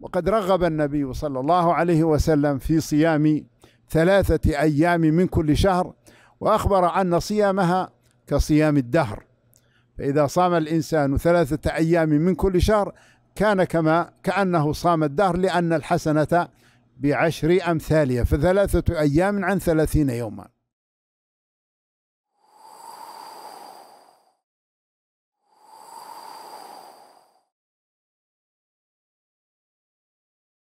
وقد رغب النبي صلى الله عليه وسلم في صيام ثلاثة أيام من كل شهر وأخبر أن صيامها كصيام الدهر فإذا صام الإنسان ثلاثة أيام من كل شهر كان كما كأنه صام الدهر لأن الحسنة بعشر أمثالها فثلاثة أيام عن ثلاثين يوما